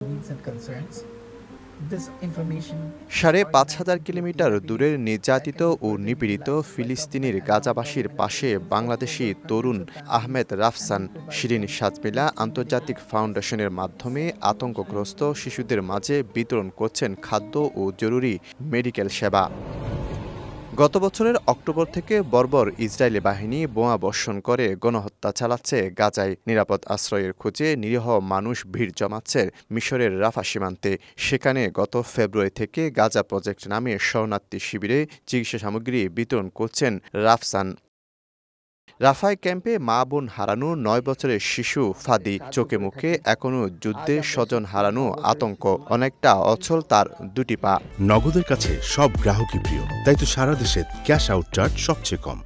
and concerns সাড়ে পাঁচ হাজার কিলোমিটার দূরের নির্যাতিত ও নিপীড়িত ফিলিস্তিনির গাজাবাসীর পাশে বাংলাদেশি তরুণ আহমেদ রাফসান শিরিন সাজমিলা আন্তর্জাতিক ফাউন্ডেশনের মাধ্যমে আতঙ্কগ্রস্ত শিশুদের মাঝে বিতরণ করছেন খাদ্য ও জরুরি মেডিকেল সেবা গত বছরের অক্টোবর থেকে বর্বর ইসরায়েলি বাহিনী বোমা বর্ষণ করে গণহত্যা চালাচ্ছে গাজায় নিরাপদ আশ্রয়ের খোঁজে নিরীহ মানুষ ভিড় জমাচ্ছে মিশরের রাফা সীমান্তে সেখানে গত ফেব্রুয়ারি থেকে গাজা প্রজেক্ট নামে শরণার্থী শিবিরে চিকিৎসা সামগ্রী বিতরণ করছেন রাফসান রাফায় ক্যাম্পে মা বোন হারানো নয় বছরের শিশু ফাদি চোখে মুখে এখনো যুদ্ধে স্বজন হারানো আতঙ্ক অনেকটা অচল তার দুটি পা নগদের কাছে সব গ্রাহকই প্রিয় তাই তো সারা দেশে ক্যাশ আউট চার্জ সবচেয়ে কম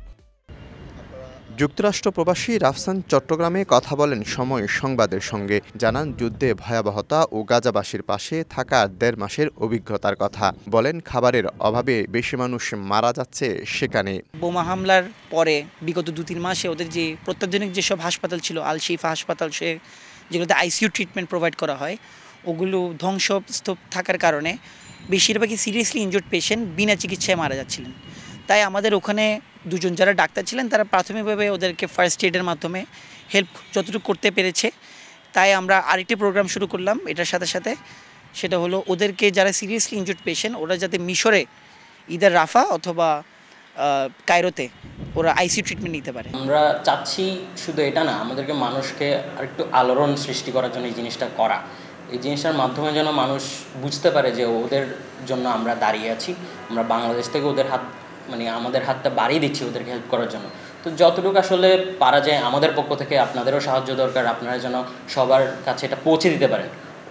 যুক্তরাষ্ট্র প্রবাসী রাফসান চট্টগ্রামে কথা বলেন সময় সংবাদের সঙ্গে জানান যুদ্ধে ভয়াবহতা ও গাজাবাসীর পাশে থাকা দেড় মাসের অভিজ্ঞতার কথা বলেন খাবারের অভাবে বেশি মানুষ মারা যাচ্ছে সেখানে বোমা হামলার পরে বিগত দু তিন মাসে ওদের যে প্রত্যাধুনিক যেসব হাসপাতাল ছিল আল শিফা হাসপাতাল সে যেগুলোতে আইসিইউ ট্রিটমেন্ট প্রোভাইড করা হয় ওগুলো ধ্বংসস্তূপ থাকার কারণে বেশিরভাগই সিরিয়াসলি ইনজোর্ড পেশেন্ট বিনা চিকিৎসায় মারা যাচ্ছিলেন তাই আমাদের ওখানে দুজন যারা ডাক্তার ছিলেন তারা প্রাথমিকভাবে ওদেরকে ফার্স্ট এডের মাধ্যমে হেল্প যতটুকু করতে পেরেছে তাই আমরা আরেকটি প্রোগ্রাম শুরু করলাম এটার সাথে সাথে সেটা হলো ওদেরকে যারা সিরিয়াসলি ইনজুর্ড পেশেন্ট ওরা যাতে মিশরে ইদার রাফা অথবা কায়রোতে ওরা আইসি ট্রিটমেন্ট নিতে পারে আমরা চাচ্ছি শুধু এটা না আমাদেরকে মানুষকে আরেকটু আলোড়ন সৃষ্টি করার জন্য এই জিনিসটা করা এই জিনিসটার মাধ্যমে যেন মানুষ বুঝতে পারে যে ওদের জন্য আমরা দাঁড়িয়ে আছি আমরা বাংলাদেশ থেকে ওদের হাত মানে আমাদের হাতটা বাড়িয়ে দিচ্ছি ওদেরকে হেল্প করার জন্য তো যতটুকু আসলে পারা যায় আমাদের পক্ষ থেকে আপনাদেরও সাহায্য দরকার আপনারা যেন সবার কাছে এটা পৌঁছে দিতে পারেন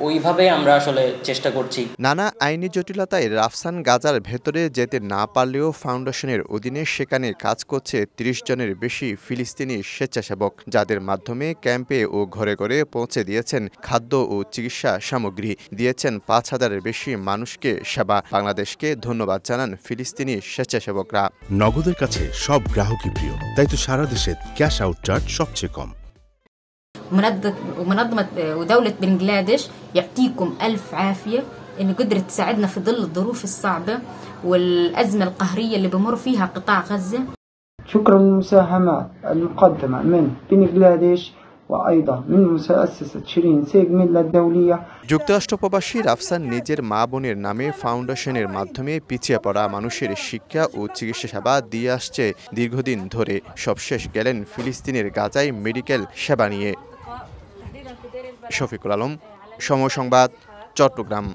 ওইভাবে আমরা আসলে চেষ্টা করছি নানা আইনি জটিলতায় রাফসান গাজার ভেতরে যেতে না পারলেও ফাউন্ডেশনের অধীনে সেখানে কাজ করছে ৩০ জনের বেশি ফিলিস্তিনি স্বেচ্ছাসেবক যাদের মাধ্যমে ক্যাম্পে ও ঘরে ঘরে পৌঁছে দিয়েছেন খাদ্য ও চিকিৎসা সামগ্রী দিয়েছেন পাঁচ হাজারের বেশি মানুষকে সেবা বাংলাদেশকে ধন্যবাদ জানান ফিলিস্তিনি স্বেচ্ছাসেবকরা নগদের কাছে সব গ্রাহকই প্রিয় তাই তো সারা দেশে ক্যাশ আউট সবচেয়ে কম ومنظمه ودوله بنجلاديش يعطيكم الف عافيه ان قدرت تساعدنا في ظل الظروف الصعبه والازمه القهريه اللي بمر فيها قطاع غزه شكرا للمساهمات المقدمه من بنجلاديش وأيضا من مؤسسة شيرين ميلا الدولية যুক্তরাষ্ট্রপ্রবাসীর আফসান নিজের মা বোনের নামে ফাউন্ডেশনের মাধ্যমে পিছিয়ে পড়া মানুষের শিক্ষা ও চিকিৎসা সেবা দিয়ে আসছে দীর্ঘদিন ধরে সবশেষ গেলেন ফিলিস্তিনের গাজায় মেডিকেল সেবা নিয়ে শফিকুল আলম সমসংবাদ চট্টগ্রাম